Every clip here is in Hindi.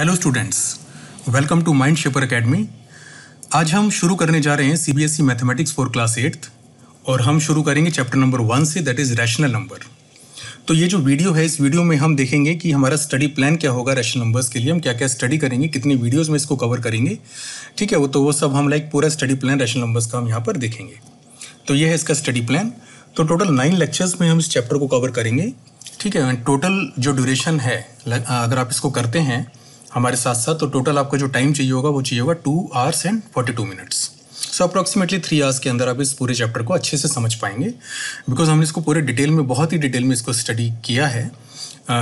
hello students welcome to Mind Shaper Academy आज हम शुरू करने जा रहे हैं C B S E mathematics for class eighth और हम शुरू करेंगे चैप्टर नंबर वन से दैट इज़ रैशनल नंबर तो ये जो वीडियो है इस वीडियो में हम देखेंगे कि हमारा स्टडी प्लान क्या होगा रैशनल नंबर्स के लिए हम क्या क्या स्टडी करेंगे कितनी वीडियोज़ में इसको कवर करेंगे ठीक है वो तो वो सब हम लाइक पूरा स्टडी प्लान रैशनल नंबर्स का हम यहाँ पर देखेंगे तो ये है इसका स्टडी प्लान तो टोटल नाइन लेक्चर्स में हम इस चैप्टर को कवर करेंगे ठीक है एंड टोटल जो ड्यूरेशन है अगर आप इसको करते हैं हमारे साथ साथ तो टोटल आपको जो टाइम चाहिए होगा वो चाहिए होगा two hours and forty two minutes so approximately three hours के अंदर आप इस पूरे चैप्टर को अच्छे से समझ पाएंगे बिकॉज हमने इसको पूरे डिटेल में बहुत ही डिटेल में इसको स्टडी किया है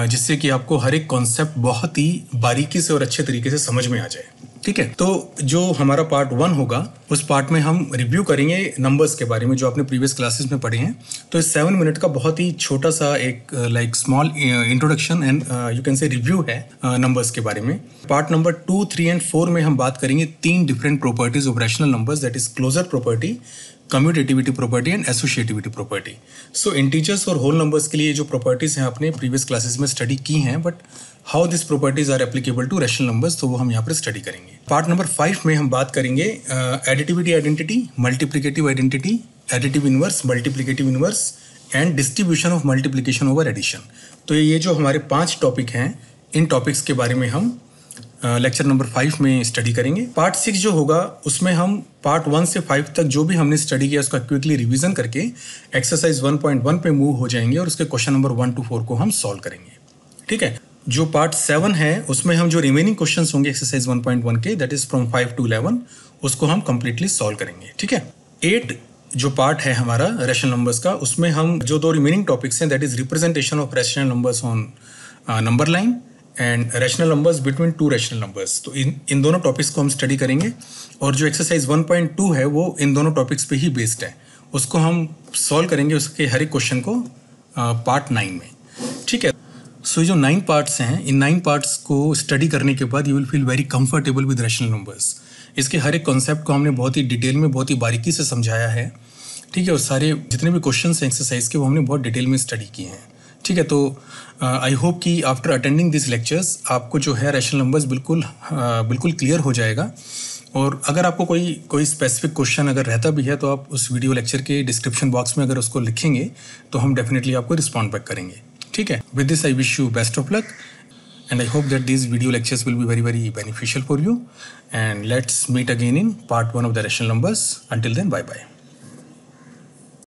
जिससे कि आपको हर एक कॉन्सेप्ट बहुत ही बारीकी से और अच्छे तरीके से समझ में आ जाए ठीक है तो जो हमारा पार्ट वन होगा उस पार्ट में हम रिव्यू करेंगे नंबर्स के बारे में जो आपने प्रीवियस क्लासेस में पढ़े हैं तो इस सेवन मिनट का बहुत ही छोटा सा एक like small introduction and you can say review है नंबर्स uh, के बारे में part number two three and four में हम बात करेंगे तीन different properties of rational numbers that is closure property commutativity property and associativity property so integers और होल नंबर्स के लिए जो प्रॉपर्टीज़ हैं आपने प्रीवियस क्लासेस में स्टडी की हैं but how this properties are applicable to rational numbers तो वो हम यहाँ पर स्टडी करेंगे पार्ट नंबर फाइव में हम बात करेंगे additivity identity multiplicative identity additive inverse multiplicative inverse and distribution of multiplication over addition तो ये जो हमारे पांच टॉपिक हैं इन टॉपिक्स के बारे में हम लेक्चर नंबर फाइव में स्टडी करेंगे पार्ट सिक्स जो होगा उसमें हम पार्ट वन से फाइव तक जो भी हमने स्टडी किया उसका क्विकली रिविजन करके एक्सरसाइज वन पॉइंट वन पे मूव हो जाएंगे और उसके question number one two four को हम सॉल्व करेंगे ठीक है जो पार्ट सेवन है उसमें हम जो रिमेनिंग क्वेश्चन होंगे एक्सरसाइज वन पॉइंट वन के that is from five to eleven उसको हम कम्प्लीटली सॉल्व करेंगे ठीक है एट जो पार्ट है हमारा रैशनल नंबर्स का उसमें हम जो दो रिमेनिंग टॉपिक्स हैं that is representation of rational numbers on number line and rational numbers between two rational numbers तो इन इन दोनों टॉपिक्स को हम स्टडी करेंगे और जो एक्सरसाइज 1.2 है वो इन दोनों टॉपिक्स पे ही बेस्ड है उसको हम सॉल्व करेंगे उसके हर एक क्वेश्चन को पार्ट uh, नाइन में सो जो नाइन पार्ट्स हैं इन नाइन पार्ट्स को स्टडी करने के बाद you will feel very comfortable with rational numbers इसके हर एक कॉन्सेप्ट को हमने बहुत ही डिटेल में बहुत ही बारीकी से समझाया है ठीक है और सारे जितने भी क्वेश्चन हैं एक्सरसाइज के वो हमने बहुत डिटेल में स्टडी किए हैं ठीक है तो आई uh, होप कि आफ्टर अटेंडिंग दिस लेक्चर्स आपको जो है रैशनल नंबर्स बिल्कुल आ, uh, बिल्कुल क्लियर हो जाएगा और अगर आपको कोई कोई स्पेसिफिक क्वेश्चन अगर रहता भी है तो आप उस वीडियो लेक्चर के डिस्क्रिप्शन बॉक्स में अगर उसको लिखेंगे तो हम डेफिनेटली आपको रिस्पॉन्ड बैक करेंगे ठीक है with this I wish you best of luck and I hope that these video lectures will be very very beneficial for you and let's meet again in part 1 of the rational numbers until then bye bye